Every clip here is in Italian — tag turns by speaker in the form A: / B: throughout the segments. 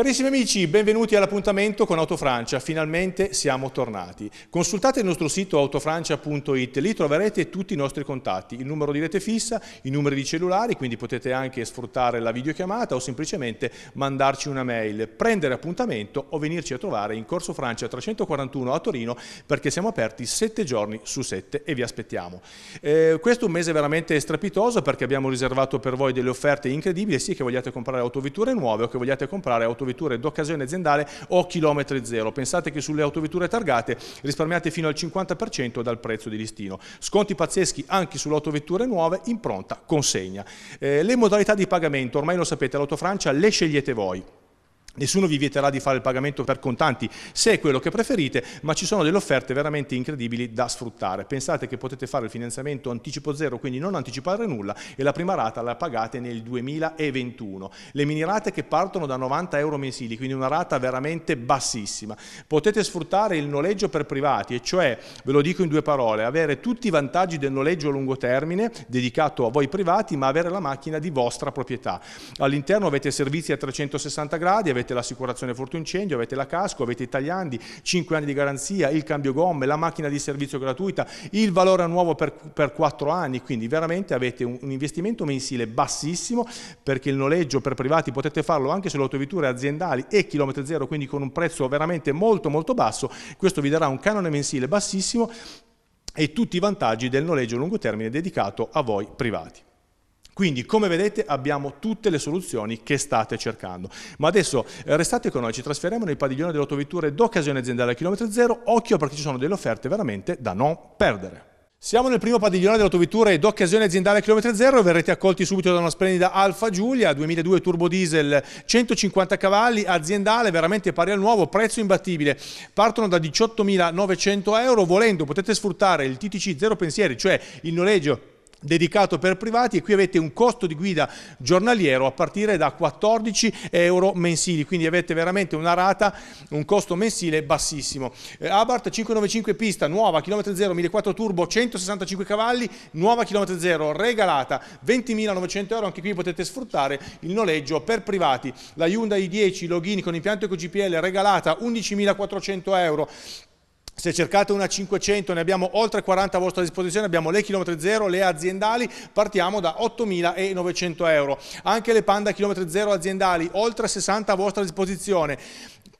A: Carissimi amici, benvenuti all'appuntamento con Autofrancia, finalmente siamo tornati. Consultate il nostro sito autofrancia.it, lì troverete tutti i nostri contatti, il numero di rete fissa, i numeri di cellulari, quindi potete anche sfruttare la videochiamata o semplicemente mandarci una mail, prendere appuntamento o venirci a trovare in Corso Francia 341 a Torino perché siamo aperti 7 giorni su 7 e vi aspettiamo. Eh, questo è un mese veramente strapitoso perché abbiamo riservato per voi delle offerte incredibili, sì che vogliate comprare autovetture nuove o che vogliate comprare autovetture autovetture d'occasione aziendale o chilometri zero. Pensate che sulle autovetture targate risparmiate fino al 50% dal prezzo di listino. Sconti pazzeschi anche sulle autovetture nuove, impronta, consegna. Eh, le modalità di pagamento, ormai lo sapete, l'Autofrancia le scegliete voi. Nessuno vi vieterà di fare il pagamento per contanti, se è quello che preferite, ma ci sono delle offerte veramente incredibili da sfruttare. Pensate che potete fare il finanziamento anticipo zero, quindi non anticipare nulla, e la prima rata la pagate nel 2021. Le mini rate che partono da 90 euro mensili, quindi una rata veramente bassissima. Potete sfruttare il noleggio per privati, e cioè, ve lo dico in due parole, avere tutti i vantaggi del noleggio a lungo termine, dedicato a voi privati, ma avere la macchina di vostra proprietà. All'interno avete servizi a 360 gradi, avete avete l'assicurazione fortincendio, avete la casco, avete i tagliandi, 5 anni di garanzia, il cambio gomme, la macchina di servizio gratuita, il valore a nuovo per, per 4 anni, quindi veramente avete un, un, investimento mensile bassissimo perché il noleggio per privati potete farlo anche sulle autovetture aziendali e chilometri zero, quindi con un prezzo veramente molto molto basso, questo vi darà un canone mensile bassissimo e tutti i vantaggi del noleggio a lungo termine dedicato a voi privati. Quindi, come vedete, abbiamo tutte le soluzioni che state cercando. Ma adesso eh, restate con noi, ci trasferiamo nel padiglione delle autovetture d'occasione aziendale a chilometro zero. Occhio perché ci sono delle offerte veramente da non perdere. Siamo nel primo padiglione delle autovetture d'occasione aziendale a chilometro zero verrete accolti subito da una splendida Alfa Giulia 2002 turbo diesel 150 cavalli aziendale veramente pari al nuovo prezzo imbattibile partono da 18.900 euro volendo potete sfruttare il TTC zero pensieri cioè il noleggio dedicato per privati e qui avete un costo di guida giornaliero a partire da 14 euro mensili quindi avete veramente una rata un costo mensile bassissimo eh, Abarth 595 pista nuova chilometro zero 1.4 turbo 165 cavalli nuova chilometro zero regalata 20.900 euro anche qui potete sfruttare il noleggio per privati la Hyundai 10 login con impianto EcoGPL regalata 11.400 euro se cercate una 500, ne abbiamo oltre 40 a vostra disposizione, abbiamo le chilometri zero, le aziendali, partiamo da 8.900 euro. Anche le Panda chilometri zero aziendali, oltre 60 a vostra disposizione.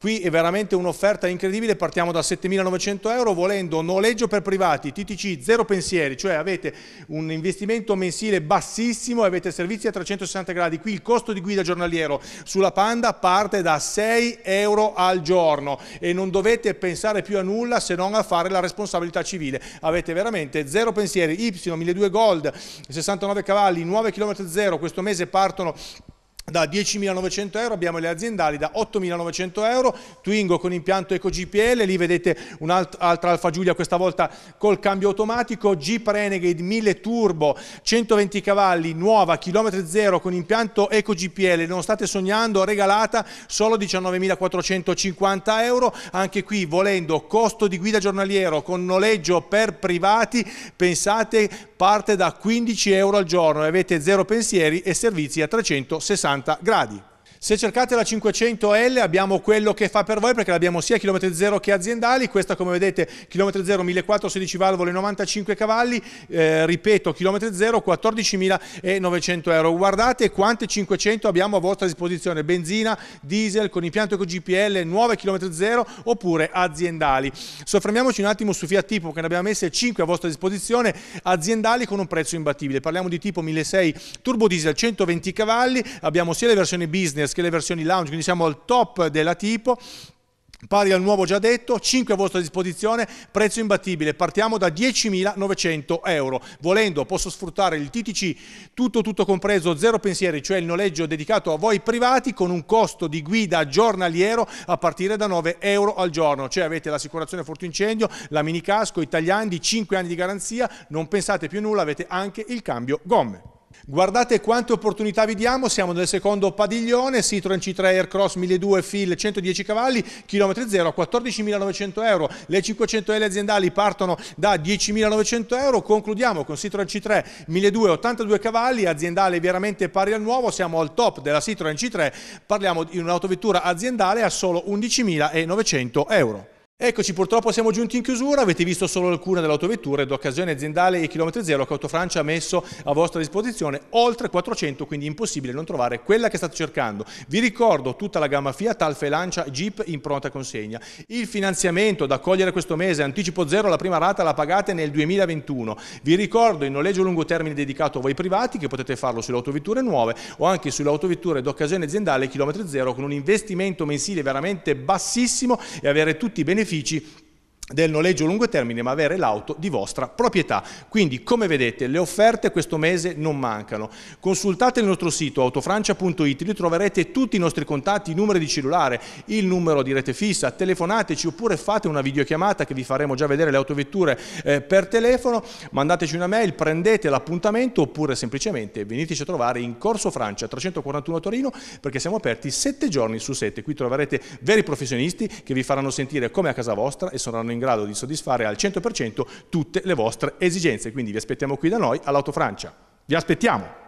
A: Qui è veramente un'offerta incredibile, partiamo da 7.900 euro volendo noleggio per privati, TTC, zero pensieri, cioè avete un investimento mensile bassissimo e avete servizi a 360 gradi. Qui il costo di guida giornaliero sulla Panda parte da 6 euro al giorno e non dovete pensare più a nulla se non a fare la responsabilità civile. Avete veramente zero pensieri, Y, 1200 Gold, 69 cavalli, 9 km 0, questo mese partono da 10.900 euro abbiamo le aziendali da 8.900 euro, Twingo con impianto Eco GPL, lì vedete un'altra Alfa Giulia questa volta col cambio automatico, Jeep Renegade 1000 Turbo, 120 cavalli, nuova, chilometri zero con impianto Eco GPL, non state sognando, regalata solo 19.450 euro, anche qui volendo costo di guida giornaliero con noleggio per privati, pensate parte da 15 euro al giorno, avete zero pensieri e servizi a 360 180 gradi. Se cercate la 500L abbiamo quello che fa per voi perché l'abbiamo sia chilometri zero che aziendali, questa come vedete chilometri zero 1416 valvole 95 cavalli, eh, ripeto chilometri zero 14.900 euro. Guardate quante 500 abbiamo a vostra disposizione, benzina, diesel con impianto GPL, nuove chilometri zero oppure aziendali. Soffermiamoci un attimo su Fiat Tipo che ne abbiamo messe 5 a vostra disposizione, aziendali con un prezzo imbattibile. Parliamo di tipo 1600 turbo diesel 120 cavalli, abbiamo sia le versioni business business che le versioni lounge, quindi siamo al top della tipo pari al nuovo già detto, 5 a vostra disposizione, prezzo imbattibile, partiamo da 10.900 euro. Volendo posso sfruttare il TTC tutto tutto compreso, zero pensieri, cioè il noleggio dedicato a voi privati con un costo di guida giornaliero a partire da 9 euro al giorno, cioè avete l'assicurazione furto incendio, la mini casco, i tagliandi, 5 anni di garanzia, non pensate più nulla, avete anche il cambio gomme. Guardate quante opportunità vi diamo, siamo nel secondo padiglione, Citroen C3 Aircross 1200 FIL 110 cavalli, chilometri 0 a 14.900 euro, le 500 L aziendali partono da 10.900 euro, concludiamo con Citroen C3 1200 82 cavalli, aziendale veramente pari al nuovo, siamo al top della Citroen C3, parliamo di un'autovettura aziendale a solo 11.900 euro. Eccoci, purtroppo siamo giunti in chiusura, avete visto solo alcune delle autovetture d'occasione aziendale e chilometri zero che Autofrancia ha messo a vostra disposizione, oltre 400, quindi impossibile non trovare quella che state cercando. Vi ricordo tutta la gamma Fiat, Alfa e Lancia, Jeep in pronta consegna. Il finanziamento da cogliere questo mese, anticipo zero, la prima rata la pagate nel 2021. Vi ricordo il noleggio a lungo termine dedicato a voi privati, che potete farlo sulle autovetture nuove o anche sulle autovetture d'occasione aziendale e chilometri zero con un investimento mensile veramente bassissimo e avere tutti i benefici benefici del noleggio a lungo termine, ma avere l'auto di vostra proprietà. Quindi, come vedete, le offerte questo mese non mancano. Consultate il nostro sito autofrancia.it, lì troverete tutti i nostri contatti, i numeri di cellulare, il numero di rete fissa, telefonateci oppure fate una videochiamata che vi faremo già vedere le autovetture eh, per telefono, mandateci una mail, prendete l'appuntamento oppure semplicemente veniteci a trovare in Corso Francia 341 Torino perché siamo aperti 7 giorni su 7. Qui troverete veri professionisti che vi faranno sentire come a casa vostra e saranno in in grado di soddisfare al 100% tutte le vostre esigenze. Quindi vi aspettiamo qui da noi all'Auto Francia. Vi aspettiamo!